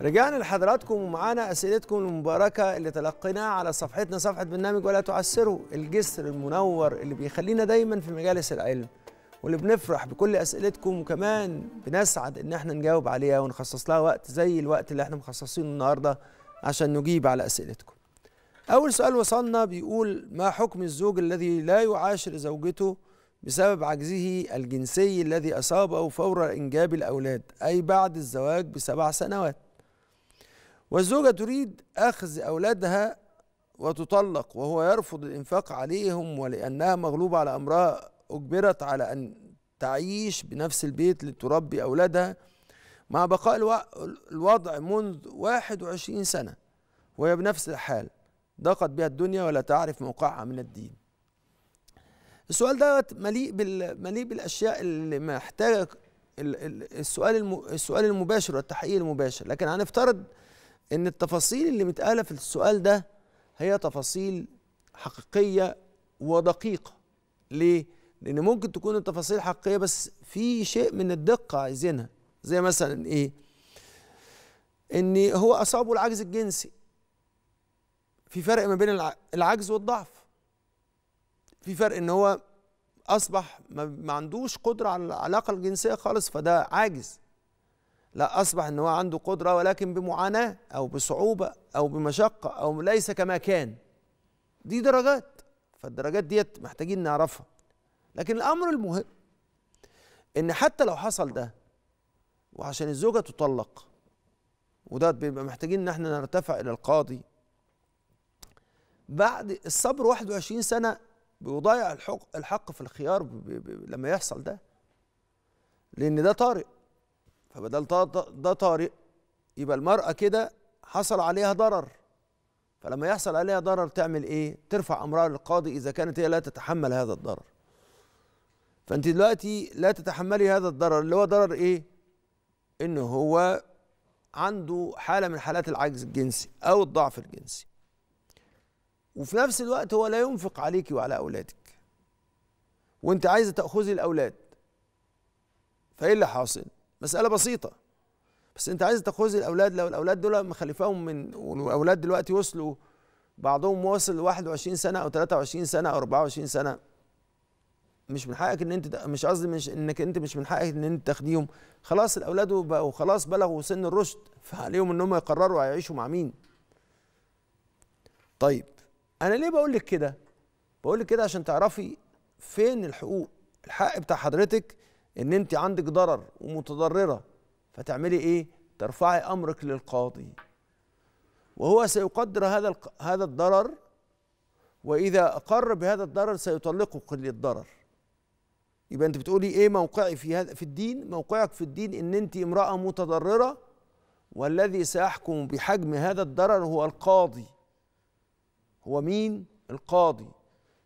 رجعنا لحضراتكم ومعانا اسئلتكم المباركه اللي تلقيناها على صفحتنا صفحه برنامج ولا تعسروا الجسر المنور اللي بيخلينا دايما في مجالس العلم واللي بنفرح بكل اسئلتكم وكمان بنسعد ان احنا نجاوب عليها ونخصص لها وقت زي الوقت اللي احنا مخصصينه النهارده عشان نجيب على اسئلتكم. اول سؤال وصلنا بيقول ما حكم الزوج الذي لا يعاشر زوجته بسبب عجزه الجنسي الذي اصابه فور انجاب الاولاد اي بعد الزواج بسبع سنوات. والزوجة تريد أخذ أولادها وتطلق وهو يرفض الإنفاق عليهم ولأنها مغلوبة على أمرها أجبرت على أن تعيش بنفس البيت لتربي أولادها مع بقاء الوضع منذ 21 سنة وهي بنفس الحال ضاقت بها الدنيا ولا تعرف موقعها من الدين السؤال ده مليء مليء بالاشياء اللي محتاجه السؤال السؤال المباشر والتحقيق المباشر لكن هنفترض ان التفاصيل اللي متقاله في السؤال ده هي تفاصيل حقيقيه ودقيقه ليه لان ممكن تكون التفاصيل حقيقيه بس في شيء من الدقه عايزينها زي مثلا ايه ان هو اصابه العجز الجنسي في فرق ما بين العجز والضعف في فرق ان هو اصبح ما عندوش قدره على العلاقه الجنسيه خالص فده عاجز لا أصبح أن هو عنده قدرة ولكن بمعاناة أو بصعوبة أو بمشقة أو ليس كما كان دي درجات فالدرجات ديت محتاجين نعرفها لكن الأمر المهم إن حتى لو حصل ده وعشان الزوجة تطلق وده بيبقى محتاجين إن احنا نرتفع إلى القاضي بعد الصبر 21 سنة بيضيع الحق, الحق في الخيار لما يحصل ده لأن ده طارئ فبدل ده طارئ يبقى المرأة كده حصل عليها ضرر فلما يحصل عليها ضرر تعمل ايه؟ ترفع امرها للقاضي اذا كانت هي لا تتحمل هذا الضرر. فانت دلوقتي لا تتحملي هذا الضرر اللي هو ضرر ايه؟ ان هو عنده حاله من حالات العجز الجنسي او الضعف الجنسي. وفي نفس الوقت هو لا ينفق عليكي وعلى اولادك. وانت عايزه تاخذي الاولاد. فايه اللي حاصل؟ مساله بسيطه بس انت عايز تاخذ الاولاد لو الاولاد دول مخلفاهم من والاولاد دلوقتي وصلوا بعضهم واصل 21 سنه او 23 سنه او 24 سنه مش من حقك ان انت مش قصدي مش انك انت مش من حقك ان انت تاخديهم خلاص الاولاد بقوا خلاص بلغوا سن الرشد فعليهم ان هم يقرروا هيعيشوا مع مين طيب انا ليه بقول لك كده بقول لك كده عشان تعرفي فين الحقوق الحق بتاع حضرتك ان انت عندك ضرر ومتضرره فتعملي ايه ترفعي امرك للقاضي وهو سيقدر هذا هذا الضرر واذا اقر بهذا الضرر سيطلقك للضرر يبقى انت بتقولي ايه موقعي في هذا في الدين موقعك في الدين ان انت امراه متضرره والذي سيحكم بحجم هذا الضرر هو القاضي هو مين القاضي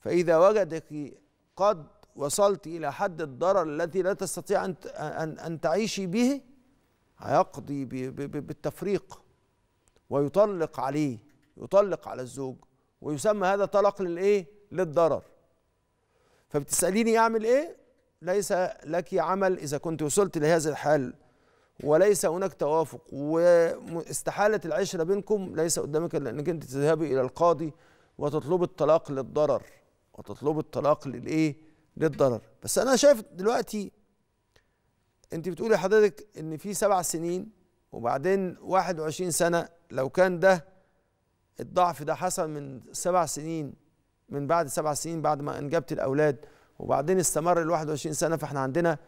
فاذا وجدك قد وصلت إلى حد الضرر الذي لا تستطيع أن أن تعيشي به هيقضي بالتفريق ويطلق عليه يطلق على الزوج ويسمى هذا طلاق للإيه؟ للضرر فبتسأليني أعمل إيه؟ ليس لك عمل إذا كنت وصلت لهذا الحال وليس هناك توافق واستحالة العشرة بينكم ليس قدامك إلا أنك أنت تذهبي إلى القاضي وتطلبي الطلاق للضرر وتطلبي الطلاق للإيه؟ للضرر بس انا شايف دلوقتي انت بتقولي حضرتك ان في سبع سنين وبعدين 21 سنه لو كان ده الضعف ده حصل من سبع سنين من بعد سبع سنين بعد ما انجبت الاولاد وبعدين استمر ال 21 سنه فاحنا عندنا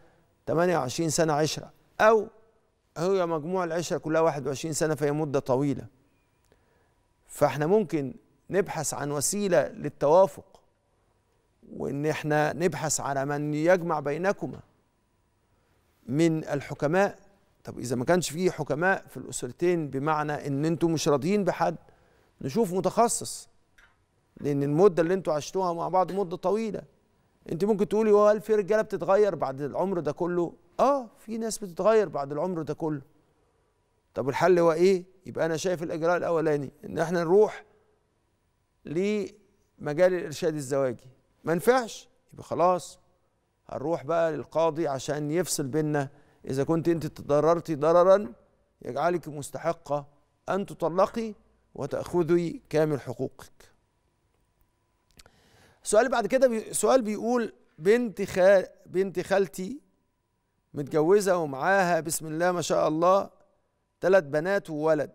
28 سنه عشره او هي مجموع العشره كلها 21 سنه فهي مده طويله فاحنا ممكن نبحث عن وسيله للتوافق وإن إحنا نبحث على من يجمع بينكما من الحكماء طب إذا ما كانش فيه حكماء في الأسرتين بمعنى إن أنتوا مش راضيين بحد نشوف متخصص لأن المدة اللي أنتوا عشتوها مع بعض مدة طويلة أنت ممكن تقولي هو هل في رجالة بتتغير بعد العمر ده كله؟ آه في ناس بتتغير بعد العمر ده كله طب الحل هو إيه؟ يبقى أنا شايف الإجراء الأولاني إن إحنا نروح لمجال الإرشاد الزواجي ما ينفعش يبقى خلاص هنروح بقى للقاضي عشان يفصل بينا إذا كنت أنت تضررتي ضررا يجعلك مستحقة أن تطلقي وتأخذي كامل حقوقك السؤال بعد كده بي سؤال بيقول بنت خال بنت خالتي متجوزة ومعاها بسم الله ما شاء الله تلات بنات وولد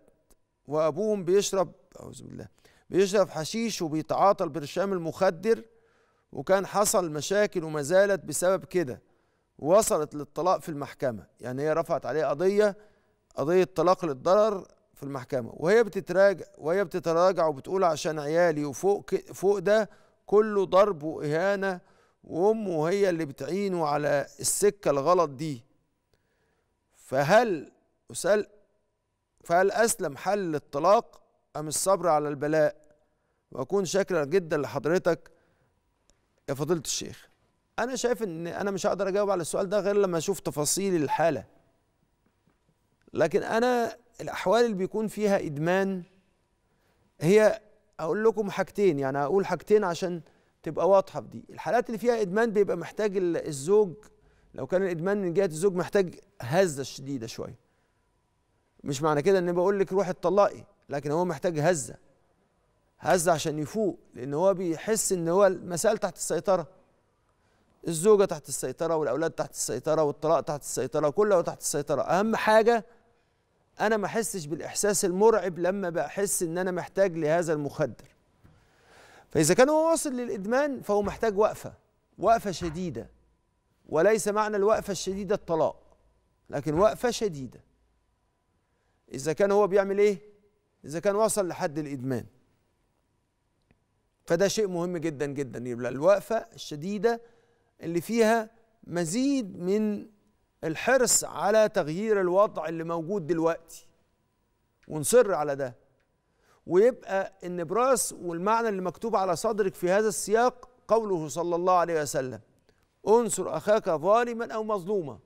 وأبوهم بيشرب أعوذ بالله بيشرب حشيش وبيتعاطى البرشام المخدر وكان حصل مشاكل وما زالت بسبب كده وصلت للطلاق في المحكمة يعني هي رفعت عليه قضية قضية طلاق للضرر في المحكمة وهي بتتراجع وهي بتتراجع وبتقول عشان عيالي وفوق فوق ده كله ضرب وإهانة وأمه هي اللي بتعينه على السكة الغلط دي فهل أسأل فهل أسلم حل الطلاق أم الصبر على البلاء وأكون شاكرا جدا لحضرتك يا فضيله الشيخ انا شايف ان انا مش هقدر اجاوب على السؤال ده غير لما اشوف تفاصيل الحاله لكن انا الاحوال اللي بيكون فيها ادمان هي اقول لكم حاجتين يعني اقول حاجتين عشان تبقى واضحه في دي الحالات اللي فيها ادمان بيبقى محتاج الزوج لو كان الادمان من جهه الزوج محتاج هزه شديده شويه مش معنى كده ان بقول لك روحي اتطلقي لكن هو محتاج هزه هز عشان يفوق لان هو بيحس ان هو المسائل تحت السيطره الزوجه تحت السيطره والاولاد تحت السيطره والطلاق تحت السيطره كله تحت السيطره اهم حاجه انا ما احسش بالاحساس المرعب لما بحس ان انا محتاج لهذا المخدر فاذا كان هو واصل للادمان فهو محتاج وقفه وقفه شديده وليس معنى الوقفه الشديده الطلاق لكن وقفه شديده اذا كان هو بيعمل ايه اذا كان وصل لحد الادمان فده شيء مهم جدا جدا يبقى الوقفة الشديدة اللي فيها مزيد من الحرص على تغيير الوضع اللي موجود دلوقتي ونصر على ده ويبقى النبراس والمعنى اللي مكتوب على صدرك في هذا السياق قوله صلى الله عليه وسلم انصر اخاك ظالما او مظلوما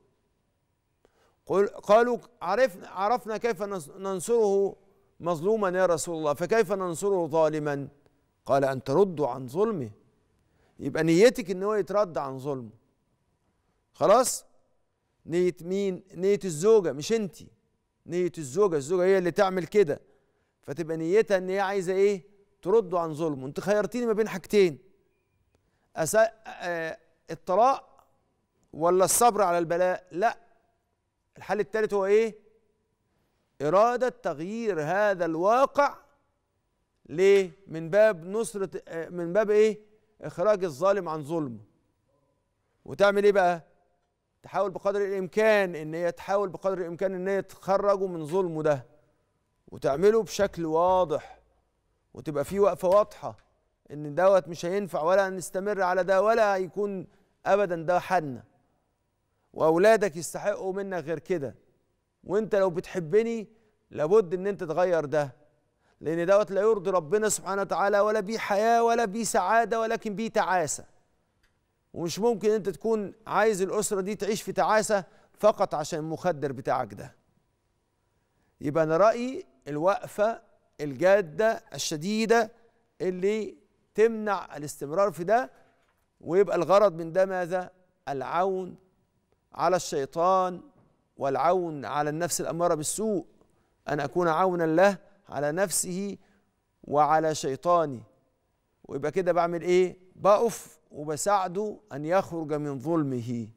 قالوا عرفنا عرفنا كيف ننصره مظلوما يا رسول الله فكيف ننصره ظالما قال أن تردوا عن ظلمه يبقى نيتك ان هو يترد عن ظلمه خلاص نية مين نية الزوجة مش انت نية الزوجة الزوجة هي اللي تعمل كده فتبقى نيتها ان هي عايزة ايه ترد عن ظلمه انت خيرتيني ما بين حاجتين أس... آه... الطلاق ولا الصبر على البلاء لا الحل الثالث هو ايه إرادة تغيير هذا الواقع ليه من باب نصرة آه، من باب ايه اخراج الظالم عن ظلمه وتعمل ايه بقى تحاول بقدر الامكان ان هي تحاول بقدر الامكان ان هي تخرجه من ظلمه ده وتعمله بشكل واضح وتبقى فيه وقفه واضحه ان دوت مش هينفع ولا هنستمر على ده ولا هيكون ابدا ده حدنا واولادك يستحقوا منك غير كده وانت لو بتحبني لابد ان انت تغير ده لأن دوت لا يرضي ربنا سبحانه وتعالى ولا بيه حياة ولا بيه سعادة ولكن بيه تعاسة ومش ممكن أنت تكون عايز الأسرة دي تعيش في تعاسة فقط عشان المخدر بتاعك ده يبقى أنا رأيي الوقفة الجادة الشديدة اللي تمنع الاستمرار في ده ويبقى الغرض من ده ماذا؟ العون على الشيطان والعون على النفس الأمارة بالسوء أن أكون عونا له على نفسه وعلى شيطاني ويبقى كده بعمل ايه بقف وبساعده ان يخرج من ظلمه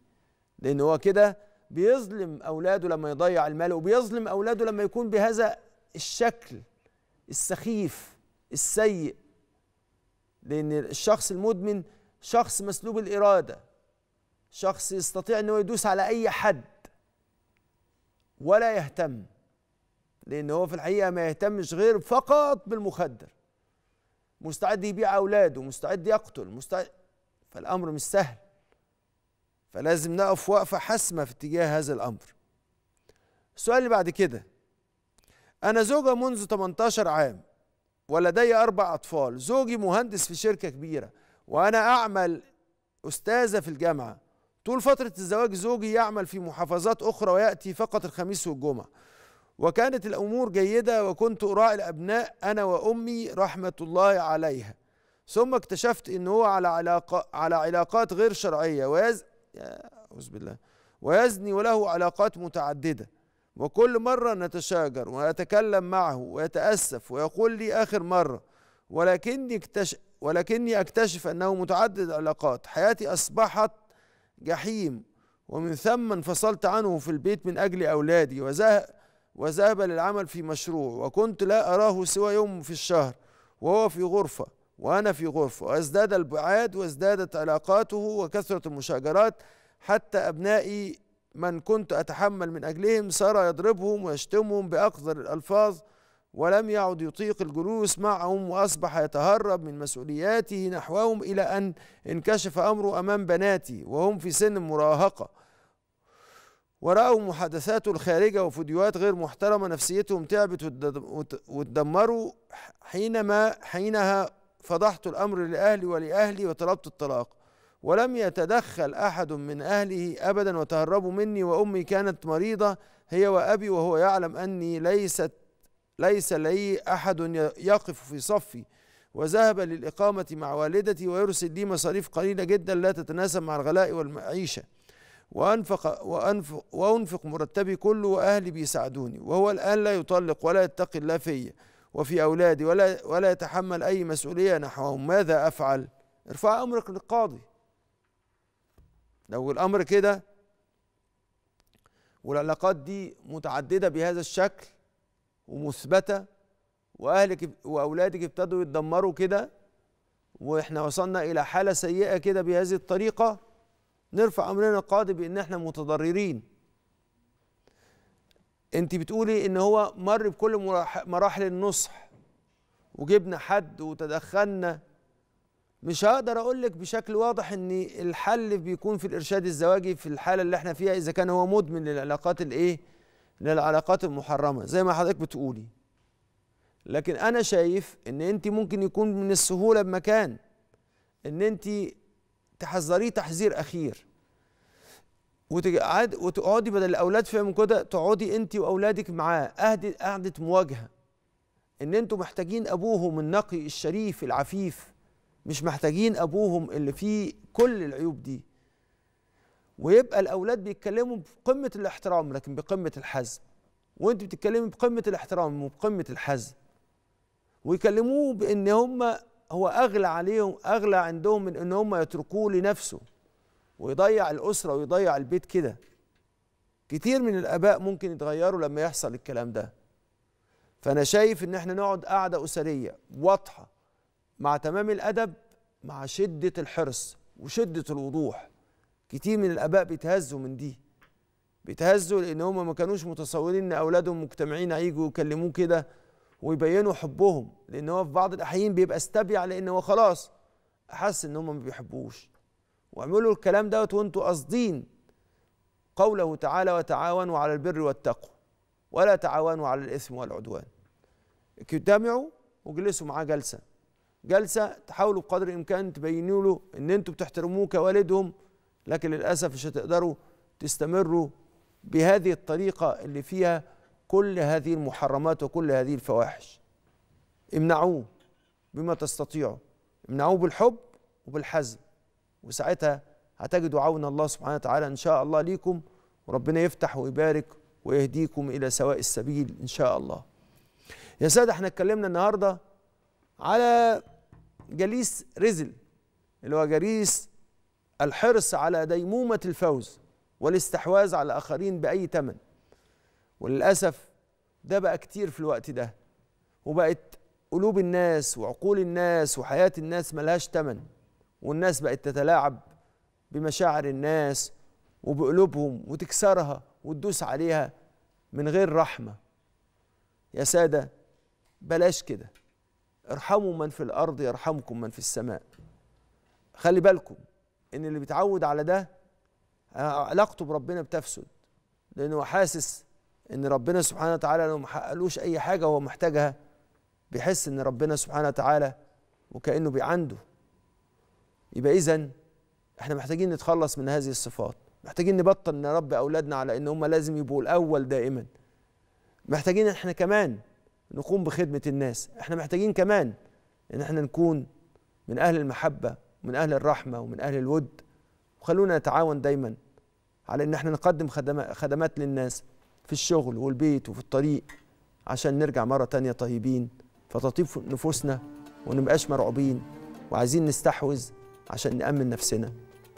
لان هو كده بيظلم اولاده لما يضيع المال وبيظلم اولاده لما يكون بهذا الشكل السخيف السيء لان الشخص المدمن شخص مسلوب الاراده شخص يستطيع انه يدوس على اي حد ولا يهتم لأن هو في الحقيقة ما يهتمش غير فقط بالمخدر مستعد يبيع أولاده مستعد يقتل مستعد فالأمر مش سهل فلازم نقف وقفة حاسمة في اتجاه هذا الأمر السؤال اللي بعد كده أنا زوجة منذ 18 عام ولدي أربع أطفال زوجي مهندس في شركة كبيرة وأنا أعمل أستاذة في الجامعة طول فترة الزواج زوجي يعمل في محافظات أخرى ويأتي فقط الخميس والجمعة وكانت الأمور جيدة وكنت أراعي الأبناء أنا وأمي رحمة الله عليها ثم اكتشفت أنه هو على, علاقة على علاقات غير شرعية ويز... أعوذ بالله ويزني وله علاقات متعددة وكل مرة نتشاجر ونتكلم معه ويتأسف ويقول لي آخر مرة ولكني اكتشف ولكني أكتشف أنه متعدد العلاقات حياتي أصبحت جحيم ومن ثم انفصلت عنه في البيت من أجل أولادي وزهق وذهب للعمل في مشروع وكنت لا أراه سوى يوم في الشهر وهو في غرفة وأنا في غرفة وازداد البعاد وازدادت علاقاته وكثرة المشاجرات حتى أبنائي من كنت أتحمل من أجلهم صار يضربهم ويشتمهم بأقذر الألفاظ ولم يعد يطيق الجلوس معهم وأصبح يتهرب من مسؤولياته نحوهم إلى أن انكشف أمره أمام بناتي وهم في سن المراهقة ورأوا محادثاته الخارجة وفيديوهات غير محترمة نفسيتهم تعبت واتدمروا حينما حينها فضحت الأمر لأهلي ولأهلي وطلبت الطلاق ولم يتدخل أحد من أهله أبدا وتهربوا مني وأمي كانت مريضة هي وأبي وهو يعلم أني ليست ليس لي أحد يقف في صفي وذهب للإقامة مع والدتي ويرسل لي مصاريف قليلة جدا لا تتناسب مع الغلاء والمعيشة وأنفق وأنفق وأنفق مرتبي كله وأهلي بيساعدوني وهو الآن لا يطلق ولا يتقي الله في وفي أولادي ولا ولا يتحمل أي مسؤولية نحوهم ماذا أفعل؟ ارفع أمرك للقاضي لو الأمر كده والعلاقات دي متعددة بهذا الشكل ومثبتة وأهلك وأولادك ابتدوا يتدمروا كده وإحنا وصلنا إلى حالة سيئة كده بهذه الطريقة نرفع امرنا القاضي بان احنا متضررين انت بتقولي ان هو مر بكل مراحل النصح وجبنا حد وتدخلنا مش هقدر اقول لك بشكل واضح ان الحل بيكون في الارشاد الزواجي في الحاله اللي احنا فيها اذا كان هو مدمن للعلاقات الايه للعلاقات المحرمه زي ما حضرتك بتقولي لكن انا شايف ان انت ممكن يكون من السهوله بمكان ان انت تحذريه تحذير اخير وتقعد وتقعدي بدل الاولاد فيهم كده تقعدي انت واولادك معاه أهدي قعده مواجهه ان انتوا محتاجين ابوهم النقي الشريف العفيف مش محتاجين ابوهم اللي فيه كل العيوب دي ويبقى الاولاد بيتكلموا بقمه الاحترام لكن بقمه الحزم وانت بتتكلمي بقمه الاحترام وبقمه الحزم ويكلموه بان هم هو اغلى عليهم اغلى عندهم من ان هم يتركوه لنفسه ويضيع الاسره ويضيع البيت كده كتير من الاباء ممكن يتغيروا لما يحصل الكلام ده فانا شايف ان احنا نقعد قعده اسريه واضحه مع تمام الادب مع شده الحرص وشده الوضوح كتير من الاباء بيتهزوا من دي بيتهزوا لان هم ما كانوش متصورين ان اولادهم مجتمعين هيجوا يكلموه كده ويبينوا حبهم لان هو في بعض الاحيان بيبقى استبيع لان هو خلاص حس ان هم ما بيحبوش واعملوا الكلام دوت وانتوا قاصدين قوله تعالى وتعاونوا على البر والتقوى ولا تعاونوا على الاثم والعدوان اجتمعوا واجلسوا معاه جلسه جلسه تحاولوا بقدر الامكان تبينوا له ان انتوا بتحترموه كوالدهم لكن للاسف مش هتقدروا تستمروا بهذه الطريقه اللي فيها كل هذه المحرمات وكل هذه الفواحش امنعوه بما تستطيعوا امنعوه بالحب وبالحزم وساعتها هتجدوا عون الله سبحانه وتعالى ان شاء الله ليكم وربنا يفتح ويبارك ويهديكم الى سواء السبيل ان شاء الله يا ساده احنا اتكلمنا النهارده على جليس رزل اللي هو جليس الحرص على ديمومه الفوز والاستحواذ على الاخرين باي ثمن وللأسف ده بقى كتير في الوقت ده وبقت قلوب الناس وعقول الناس وحياة الناس ملهاش تمن والناس بقت تتلاعب بمشاعر الناس وبقلوبهم وتكسرها وتدوس عليها من غير رحمة يا سادة بلاش كده ارحموا من في الأرض يرحمكم من في السماء خلي بالكم ان اللي بيتعود على ده علاقته بربنا بتفسد لانه حاسس ان ربنا سبحانه وتعالى لو ما حققلوش اي حاجه هو محتاجها بيحس ان ربنا سبحانه وتعالى وكانه بيعنده يبقى اذا احنا محتاجين نتخلص من هذه الصفات محتاجين نبطل نربي اولادنا على ان هم لازم يبقوا الاول دائما محتاجين احنا كمان نقوم بخدمه الناس احنا محتاجين كمان ان احنا نكون من اهل المحبه ومن اهل الرحمه ومن اهل الود وخلونا نتعاون دايما على ان احنا نقدم خدمات للناس في الشغل والبيت وفي الطريق عشان نرجع مرة تانية طيبين فتطيب نفوسنا ونبقاش مرعوبين وعايزين نستحوذ عشان نأمن نفسنا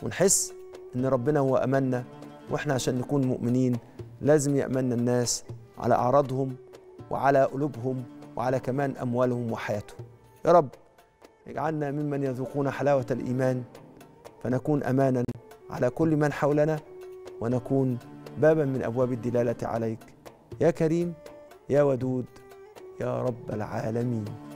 ونحس إن ربنا هو أماننا وإحنا عشان نكون مؤمنين لازم يأمننا الناس على أعراضهم وعلى قلوبهم وعلى كمان أموالهم وحياتهم يا رب اجعلنا ممن يذوقون حلاوة الإيمان فنكون أمانا على كل من حولنا ونكون بابا من ابواب الدلاله عليك يا كريم يا ودود يا رب العالمين